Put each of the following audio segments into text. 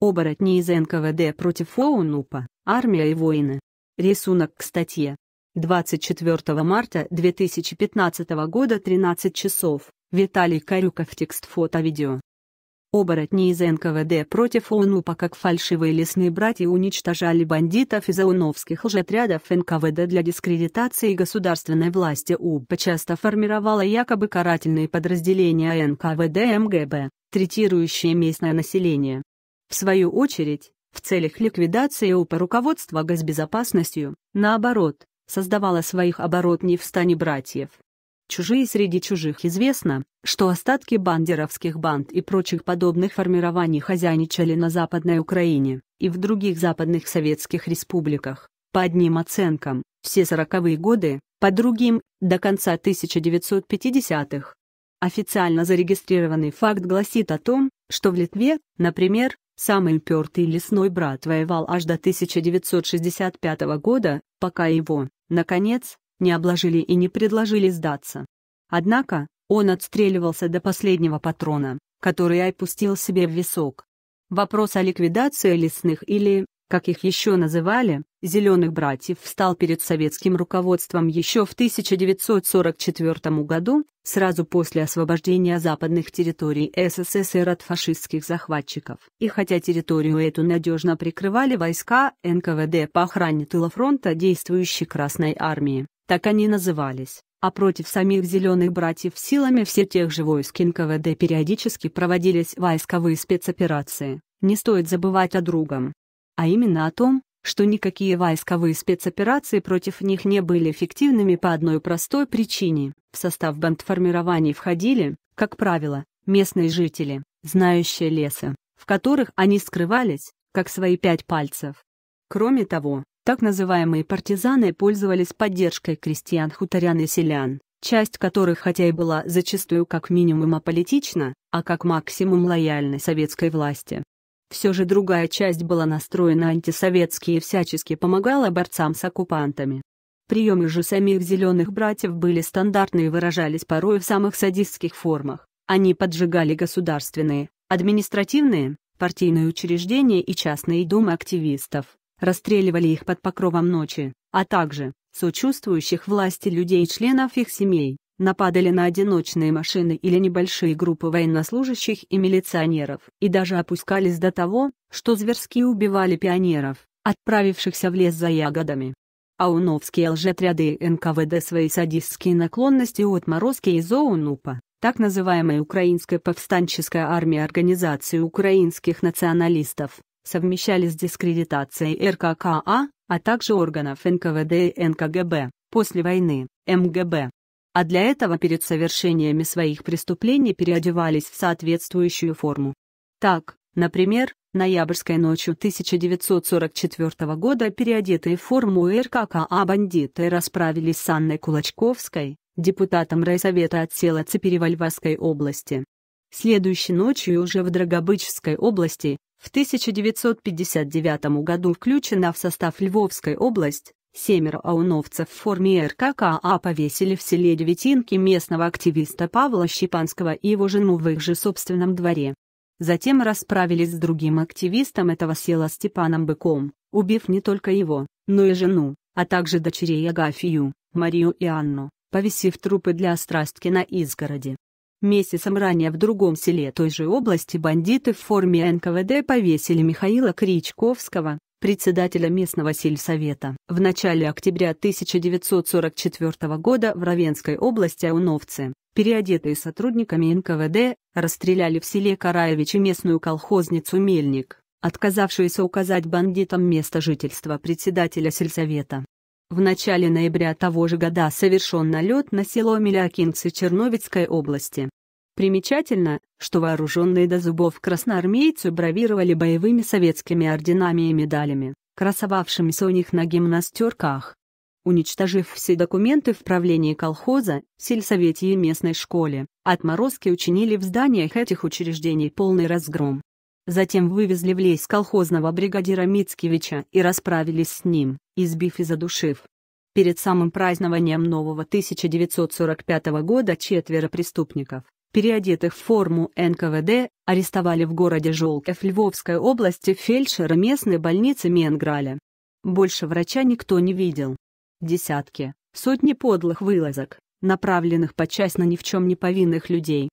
Оборотни из НКВД против ОУНУПа, армия и воины. Рисунок к статье. 24 марта 2015 года 13 часов. Виталий Карюков текст фото-видео. Оборотни из НКВД против ОНУПа как фальшивые лесные братья уничтожали бандитов из ОУНовских лжеотрядов НКВД для дискредитации государственной власти УП часто формировала якобы карательные подразделения НКВД МГБ, третирующие местное население. В свою очередь, в целях ликвидации УП руководство госбезопасностью, наоборот, создавало своих оборотней в стане братьев. Чужие среди чужих известно, что остатки бандеровских банд и прочих подобных формирований хозяйничали на Западной Украине и в других западных советских республиках. По одним оценкам, все сороковые годы, по другим, до конца 1950-х. Официально зарегистрированный факт гласит о том, что в Литве, например, Самый упертый лесной брат воевал аж до 1965 года, пока его, наконец, не обложили и не предложили сдаться. Однако, он отстреливался до последнего патрона, который опустил себе в висок. Вопрос о ликвидации лесных или, как их еще называли, зеленых братьев встал перед советским руководством еще в 1944 году, сразу после освобождения западных территорий СССР от фашистских захватчиков. И хотя территорию эту надежно прикрывали войска НКВД по охране тыла фронта действующей Красной Армии, так они назывались, а против самих «зеленых братьев» силами все тех же войск НКВД периодически проводились войсковые спецоперации. Не стоит забывать о другом а именно о том, что никакие войсковые спецоперации против них не были эффективными по одной простой причине. В состав бандформирований входили, как правило, местные жители, знающие леса, в которых они скрывались, как свои пять пальцев. Кроме того, так называемые партизаны пользовались поддержкой крестьян, хуторян и селян, часть которых хотя и была зачастую как минимум аполитична, а как максимум лояльной советской власти, все же другая часть была настроена антисоветски и всячески помогала борцам с оккупантами. Приемы же самих «зеленых братьев» были стандартны и выражались порой в самых садистских формах. Они поджигали государственные, административные, партийные учреждения и частные думы активистов, расстреливали их под покровом ночи, а также сочувствующих власти людей и членов их семей нападали на одиночные машины или небольшие группы военнослужащих и милиционеров, и даже опускались до того, что зверски убивали пионеров, отправившихся в лес за ягодами. Ауновские лжетряды НКВД свои садистские наклонности у отморозки из ОУНУПа, так называемой Украинской повстанческой армии Организации украинских националистов, совмещали с дискредитацией РККА, а также органов НКВД и НКГБ, после войны, МГБ а для этого перед совершениями своих преступлений переодевались в соответствующую форму. Так, например, ноябрьской ночью 1944 года переодетые в форму РККА бандиты расправились с Анной Кулачковской, депутатом райсовета от отсела Цеперевальварской области. Следующей ночью уже в Драгобычской области, в 1959 году включена в состав Львовской область, Семеро ауновцев в форме РККА повесили в селе Девятинки местного активиста Павла Щепанского и его жену в их же собственном дворе. Затем расправились с другим активистом этого села Степаном Быком, убив не только его, но и жену, а также дочерей Агафию, Марию и Анну, повесив трупы для острастки на изгороде. Месяцем ранее в другом селе той же области бандиты в форме НКВД повесили Михаила Кричковского, председателя местного сельсовета. В начале октября 1944 года в Равенской области ауновцы, переодетые сотрудниками НКВД, расстреляли в селе Караевичи местную колхозницу Мельник, отказавшуюся указать бандитам место жительства председателя сельсовета. В начале ноября того же года совершен налет на село Милякинцы Черновицкой области. Примечательно, что вооруженные до зубов красноармейцы бравировали боевыми советскими орденами и медалями, красовавшимися у них на гимнастерках. Уничтожив все документы в правлении колхоза, сельсовете и местной школе, отморозки учинили в зданиях этих учреждений полный разгром. Затем вывезли в лес колхозного бригадира Мицкевича и расправились с ним, избив и задушив. Перед самым празднованием нового 1945 года четверо преступников, переодетых в форму НКВД, арестовали в городе Желков Львовской области фельдшера местной больницы Менграля. Больше врача никто не видел. Десятки, сотни подлых вылазок, направленных подчас на ни в чем не повинных людей.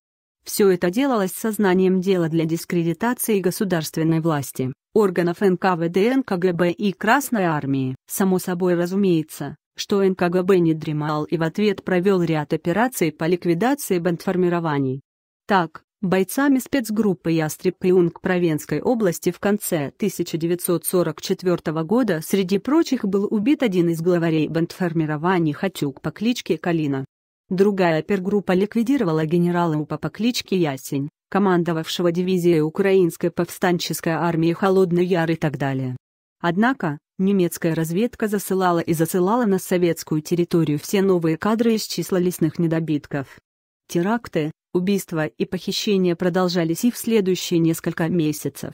Все это делалось сознанием дела для дискредитации государственной власти, органов НКВД, НКГБ и Красной Армии. Само собой разумеется, что НКГБ не дремал и в ответ провел ряд операций по ликвидации бандформирований. Так, бойцами спецгруппы «Ястреб» и «Унг» Провенской области в конце 1944 года среди прочих был убит один из главарей бандформирований Хатюк по кличке Калина. Другая опергруппа ликвидировала генерала УПА по кличке Ясень, командовавшего дивизией Украинской повстанческой армии «Холодный Яр» и так далее. Однако, Немецкая разведка засылала и засылала на советскую территорию все новые кадры из числа лесных недобитков. Теракты, убийства и похищения продолжались и в следующие несколько месяцев.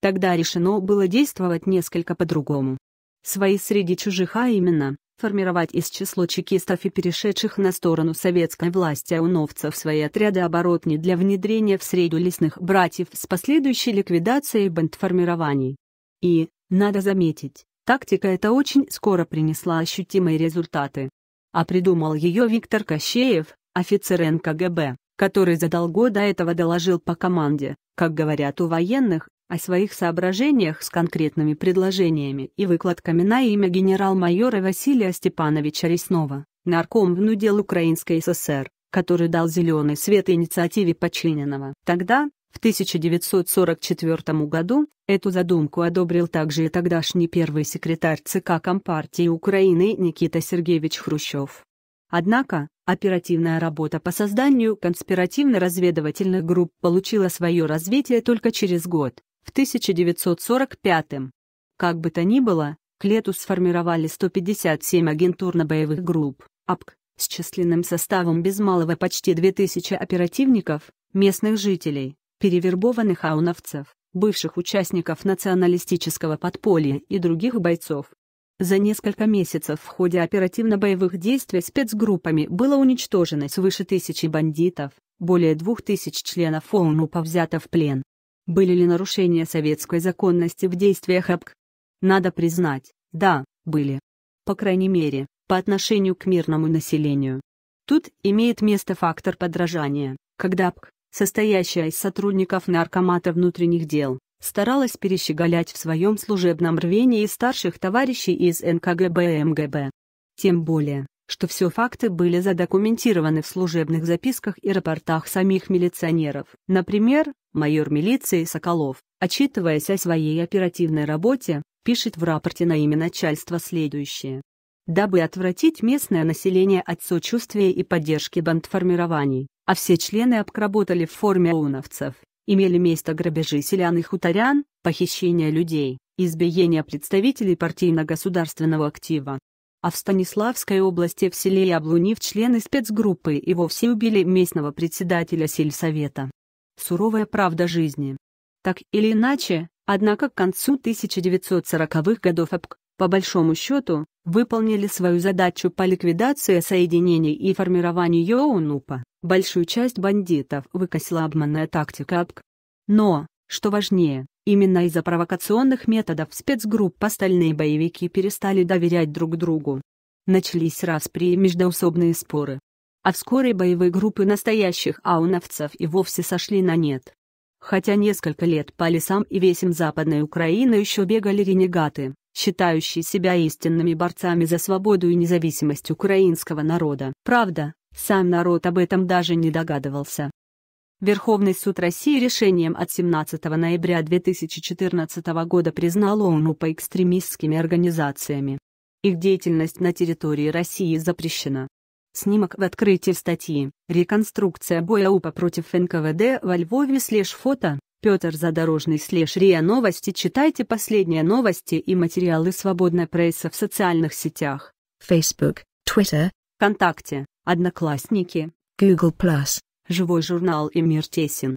Тогда решено было действовать несколько по-другому. Свои среди чужих, а именно, формировать из числа чекистов и перешедших на сторону советской власти ауновцев свои отряды оборотни для внедрения в среду лесных братьев с последующей ликвидацией бандформирований. И, надо заметить, Тактика эта очень скоро принесла ощутимые результаты. А придумал ее Виктор Кощеев, офицер НКГБ, который за долго до этого доложил по команде, как говорят у военных, о своих соображениях с конкретными предложениями и выкладками на имя генерал-майора Василия Степановича Реснова, нарком внудел Украинской ССР, который дал зеленый свет инициативе подчиненного. Тогда, в 1944 году эту задумку одобрил также и тогдашний первый секретарь ЦК Компартии Украины Никита Сергеевич Хрущев. Однако, оперативная работа по созданию конспиративно-разведывательных групп получила свое развитие только через год, в 1945 -м. Как бы то ни было, к лету сформировали 157 агентурно-боевых групп, АПК, с численным составом без малого почти 2000 оперативников, местных жителей, перевербованных ауновцев, бывших участников националистического подполья и других бойцов. За несколько месяцев в ходе оперативно-боевых действий спецгруппами было уничтожено свыше тысячи бандитов, более двух тысяч членов ООН взято в плен. Были ли нарушения советской законности в действиях АПК? Надо признать, да, были. По крайней мере, по отношению к мирному населению. Тут имеет место фактор подражания, когда АПК состоящая из сотрудников наркомата внутренних дел, старалась перещеголять в своем служебном рвении и старших товарищей из НКГБ и МГБ. Тем более, что все факты были задокументированы в служебных записках и рапортах самих милиционеров. Например, майор милиции Соколов, отчитываясь о своей оперативной работе, пишет в рапорте на имя начальства следующее дабы отвратить местное население от сочувствия и поддержки бандформирований, а все члены обработали в форме уновцев, имели место грабежи селян и хуторян, похищение людей, избиение представителей партийно-государственного актива. А в Станиславской области в селе Яблунив члены спецгруппы и вовсе убили местного председателя сельсовета. Суровая правда жизни. Так или иначе, однако к концу 1940-х годов АПК по большому счету, выполнили свою задачу по ликвидации соединений и формированию Йоунупа, большую часть бандитов выкосила обманная тактика АПК. Но, что важнее, именно из-за провокационных методов спецгрупп остальные боевики перестали доверять друг другу. Начались распри и междоусобные споры. А вскоре боевые группы настоящих ауновцев и вовсе сошли на нет. Хотя несколько лет по лесам и весям Западной Украины еще бегали ренегаты, считающие себя истинными борцами за свободу и независимость украинского народа. Правда, сам народ об этом даже не догадывался. Верховный суд России решением от 17 ноября 2014 года признал ООН по экстремистскими организациями. Их деятельность на территории России запрещена. Снимок в открытии статьи «Реконструкция боя УПА против НКВД во Львове слеж фото» Петр Задорожный слеж РИА Новости. Читайте последние новости и материалы свободной прессы в социальных сетях. Facebook, Twitter, ВКонтакте, Одноклассники, Google+, Живой журнал и Мир Тесен.